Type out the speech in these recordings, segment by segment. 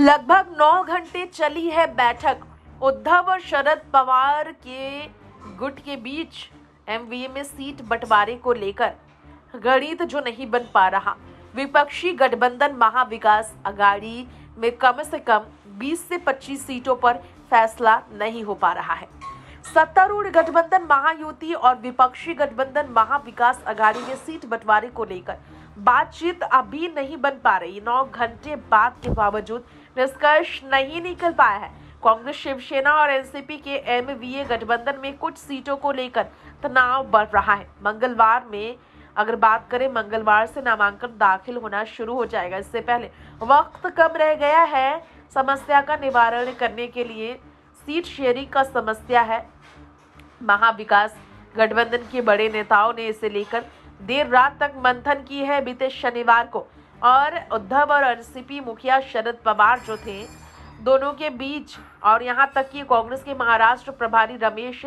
लगभग नौ घंटे चली है बैठक उद्धव और शरद पवार के गुट के बीच एमवीए में सीट बंटवारे को लेकर गणित जो नहीं बन पा रहा विपक्षी गठबंधन महाविकास अगाड़ी में कम से कम 20 से 25 सीटों पर फैसला नहीं हो पा रहा है सत्तारूढ़ गठबंधन महायुति और विपक्षी गठबंधन महाविकास अगाड़ी में सीट बंटवारे को लेकर बातचीत अभी नहीं बन पा रही नौ घंटे बाद के बावजूद निष्कर्ष नहीं निकल पाया है कांग्रेस शिवसेना और एनसीपी के एम गठबंधन में कुछ सीटों को लेकर तनाव बढ़ रहा है मंगलवार में अगर बात करें मंगलवार से नामांकन दाखिल होना शुरू हो जाएगा इससे पहले वक्त कम रह गया है समस्या का निवारण करने के लिए सीट शेयरिंग का समस्या है महाविकास गठबंधन के बड़े नेताओं ने इसे लेकर देर रात तक मंथन की है बीते शनिवार को और उद्धव और एनसीपी मुखिया शरद पवार जो थे दोनों के बीच और यहाँ तक कि कांग्रेस के महाराष्ट्र प्रभारी रमेश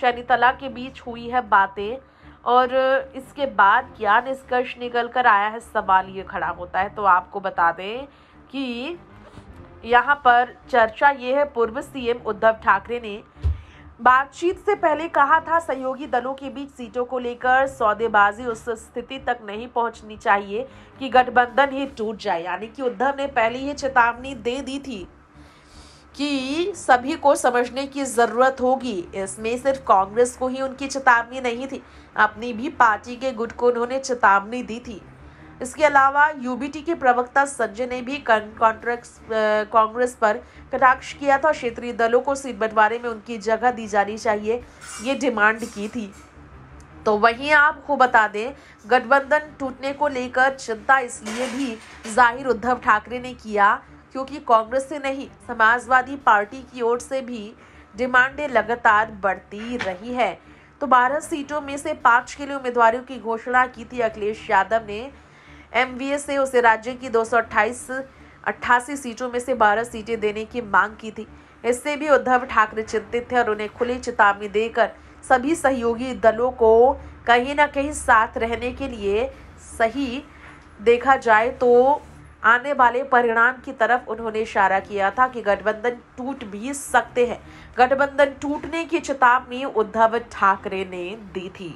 चैनीतला के बीच हुई है बातें और इसके बाद क्या निष्कर्ष निकल कर आया है सवाल ये खड़ा होता है तो आपको बता दें कि यहाँ पर चर्चा ये है पूर्व सीएम उद्धव ठाकरे ने बातचीत से पहले कहा था सहयोगी दलों के बीच सीटों को लेकर सौदेबाजी उस स्थिति तक नहीं पहुंचनी चाहिए कि गठबंधन ही टूट जाए यानी कि उद्धव ने पहले ही चेतावनी दे दी थी कि सभी को समझने की ज़रूरत होगी इसमें सिर्फ कांग्रेस को ही उनकी चेतावनी नहीं थी अपनी भी पार्टी के गुट को उन्होंने चेतावनी दी थी इसके अलावा यूबीटी के प्रवक्ता संजय ने भी कांग्रेस पर कटाक्ष किया था और क्षेत्रीय दलों को सीट बंटवारे में उनकी जगह दी जानी चाहिए ये डिमांड की थी तो वहीं आपको बता दें गठबंधन टूटने को लेकर चिंता इसलिए भी जाहिर उद्धव ठाकरे ने किया क्योंकि कांग्रेस से नहीं समाजवादी पार्टी की ओर से भी डिमांडें लगातार बढ़ती रही है तो बारह सीटों में से पाँच के लिए उम्मीदवारों की घोषणा की थी अखिलेश यादव ने एस ने उसे राज्य की दो सौ सीटों में से 12 सीटें देने की मांग की थी इससे भी उद्धव ठाकरे चिंतित थे और उन्हें खुली चेतावनी देकर सभी सहयोगी दलों को कहीं ना कहीं साथ रहने के लिए सही देखा जाए तो आने वाले परिणाम की तरफ उन्होंने इशारा किया था कि गठबंधन टूट भी सकते हैं गठबंधन टूटने की चेतावनी उद्धव ठाकरे ने दी थी